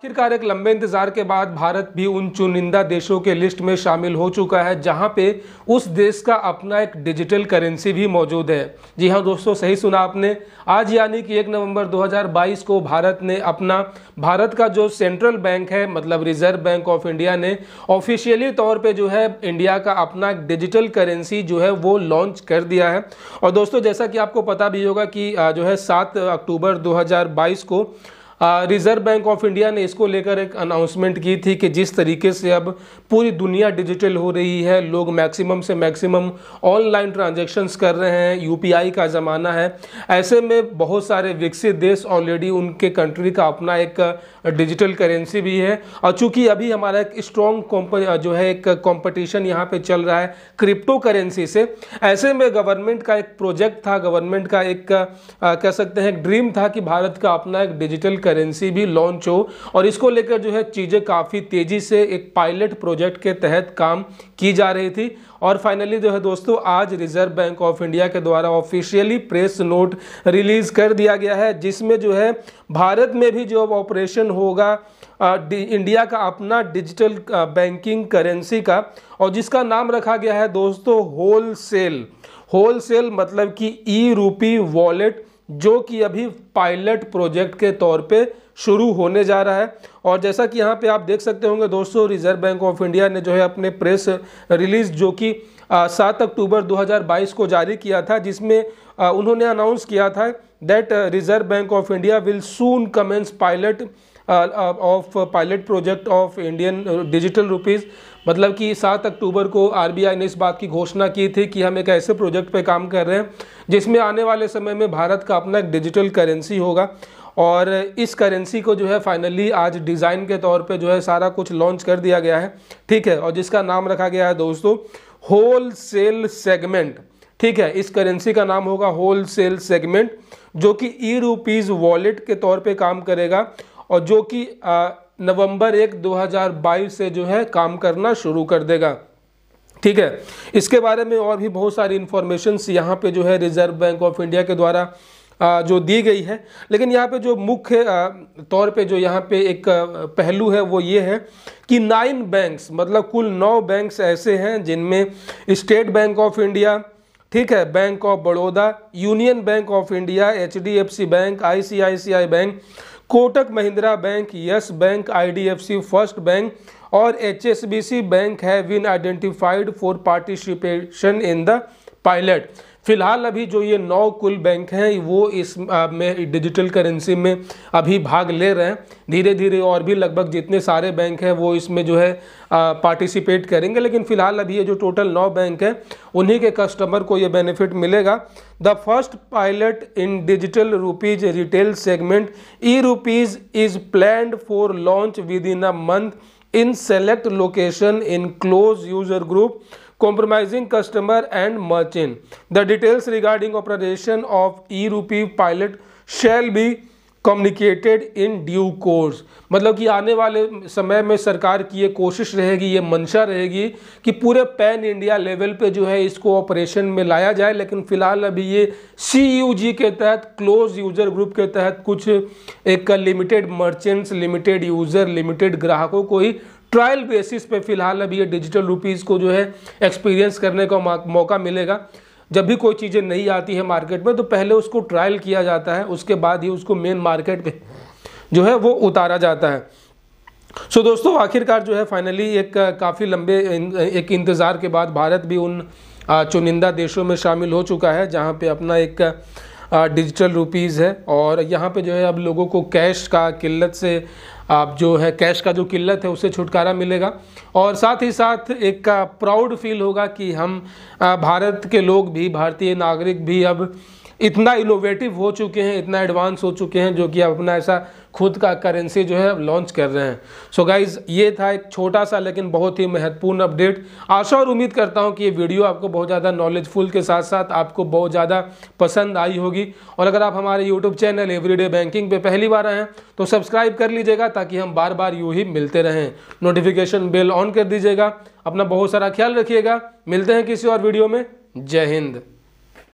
आखिरकार एक लंबे इंतजार के बाद भारत भी उन चुनिंदा देशों के लिस्ट में शामिल हो चुका है जहां पे उस देश का अपना एक डिजिटल करेंसी भी मौजूद है जी हां दोस्तों सही सुना आपने आज यानी कि एक नवंबर 2022 को भारत ने अपना भारत का जो सेंट्रल बैंक है मतलब रिजर्व बैंक ऑफ इंडिया ने ऑफिशियली तौर पर जो है इंडिया का अपना डिजिटल करेंसी जो है वो लॉन्च कर दिया है और दोस्तों जैसा कि आपको पता भी होगा कि जो है सात अक्टूबर दो को रिजर्व बैंक ऑफ इंडिया ने इसको लेकर एक अनाउंसमेंट की थी कि जिस तरीके से अब पूरी दुनिया डिजिटल हो रही है लोग मैक्सिमम से मैक्सिमम ऑनलाइन ट्रांजेक्शन्स कर रहे हैं यूपीआई का ज़माना है ऐसे में बहुत सारे विकसित देश ऑलरेडी उनके कंट्री का अपना एक डिजिटल करेंसी भी है और चूँकि अभी हमारा एक स्ट्रॉन्ग जो है एक कॉम्पटिशन यहाँ पर चल रहा है क्रिप्टो करेंसी से ऐसे में गवर्नमेंट का एक प्रोजेक्ट था गवर्नमेंट का एक कह सकते हैं एक ड्रीम था कि भारत का अपना एक डिजिटल करेंसी भी लॉन्च हो और इसको लेकर जो है चीज़ें काफ़ी तेज़ी से एक पायलट प्रोजेक्ट के तहत काम की जा रही थी और फाइनली जो है दोस्तों आज रिजर्व बैंक ऑफ इंडिया के द्वारा ऑफिशियली प्रेस नोट रिलीज़ कर दिया गया है जिसमें जो है भारत में भी जो ऑपरेशन होगा इंडिया का अपना डिजिटल बैंकिंग करेंसी का और जिसका नाम रखा गया है दोस्तों होल सेल होल सेल मतलब कि ई रूपी वॉलेट जो कि अभी पायलट प्रोजेक्ट के तौर पे शुरू होने जा रहा है और जैसा कि यहाँ पे आप देख सकते होंगे दोस्तों रिजर्व बैंक ऑफ इंडिया ने जो है अपने प्रेस रिलीज़ जो कि सात अक्टूबर 2022 को जारी किया था जिसमें आ, उन्होंने अनाउंस किया था that reserve bank of India will soon commence pilot of pilot project of Indian digital rupees मतलब कि सात अक्टूबर को आरबीआई ने इस बात की घोषणा की थी कि हम एक ऐसे प्रोजेक्ट पर काम कर रहे हैं जिसमें आने वाले समय में भारत का अपना एक डिजिटल करेंसी होगा और इस करेंसी को जो है फाइनली आज डिज़ाइन के तौर पे जो है सारा कुछ लॉन्च कर दिया गया है ठीक है और जिसका नाम रखा गया है दोस्तों होल सेल सेगमेंट ठीक है इस करेंसी का नाम होगा होल सेल सेगमेंट जो कि ई रुपीज़ वॉलेट के तौर पे काम करेगा और जो कि नवंबर एक 2022 से जो है काम करना शुरू कर देगा ठीक है इसके बारे में और भी बहुत सारी इंफॉर्मेशन यहाँ पे जो है रिजर्व बैंक ऑफ इंडिया के द्वारा जो दी गई है लेकिन यहाँ पे जो मुख्य तौर पे जो यहाँ पे एक पहलू है वो ये है कि नाइन बैंक्स मतलब कुल नौ बैंक्स ऐसे हैं जिनमें स्टेट बैंक ऑफ इंडिया ठीक है bank of Baroda union bank of India H bank I bank Kotak Mahindra bank yes bank IDFC first bank और HSBC bank have been identified for participation in the pilot फिलहाल अभी जो ये नौ कुल बैंक हैं वो इस में डिजिटल करेंसी में अभी भाग ले रहे हैं धीरे धीरे और भी लगभग जितने सारे बैंक हैं वो इसमें जो है पार्टिसिपेट करेंगे लेकिन फिलहाल अभी ये जो टोटल नौ बैंक हैं उन्हीं के कस्टमर को ये बेनिफिट मिलेगा the first pilot in digital rupees retail segment e rupees is planned for launch within a month in select location in close user group compromising customer and merchant. The details regarding operation of e-rupee pilot shall be communicated in due course मतलब कि आने वाले समय में सरकार की ये कोशिश रहेगी ये मंशा रहेगी कि पूरे पैन इंडिया लेवल पे जो है इसको ऑपरेशन में लाया जाए लेकिन फिलहाल अभी ये सी यू जी के तहत क्लोज यूज़र ग्रुप के तहत कुछ एक limited merchants limited user limited ग्राहकों को ही ट्रायल बेसिस पे फिलहाल अभी ये डिजिटल रुपीज़ को जो है एक्सपीरियंस करने का मौका मिलेगा जब भी कोई चीज़ें नहीं आती है मार्केट में तो पहले उसको ट्रायल किया जाता है उसके बाद ही उसको मेन मार्केट पे जो है वो उतारा जाता है सो so, दोस्तों आखिरकार जो है फाइनली एक काफ़ी लंबे एक इंतज़ार के बाद भारत भी उन चुनिंदा देशों में शामिल हो चुका है जहाँ पे अपना एक डिजिटल रुपीज़ है और यहाँ पे जो है अब लोगों को कैश का किल्लत से आप जो है कैश का जो किल्लत है उससे छुटकारा मिलेगा और साथ ही साथ एक प्राउड uh, फील होगा कि हम uh, भारत के लोग भी भारतीय नागरिक भी अब इतना इनोवेटिव हो चुके हैं इतना एडवांस हो चुके हैं जो कि आप अपना ऐसा खुद का करेंसी जो है लॉन्च कर रहे हैं सो so गाइज ये था एक छोटा सा लेकिन बहुत ही महत्वपूर्ण अपडेट आशा और उम्मीद करता हूँ कि ये वीडियो आपको बहुत ज़्यादा नॉलेजफुल के साथ साथ आपको बहुत ज़्यादा पसंद आई होगी और अगर आप हमारे यूट्यूब चैनल एवरीडे बैंकिंग पे पहली बार आएँ तो सब्सक्राइब कर लीजिएगा ताकि हम बार बार यूँ ही मिलते रहें नोटिफिकेशन बिल ऑन कर दीजिएगा अपना बहुत सारा ख्याल रखिएगा मिलते हैं किसी और वीडियो में जय हिंद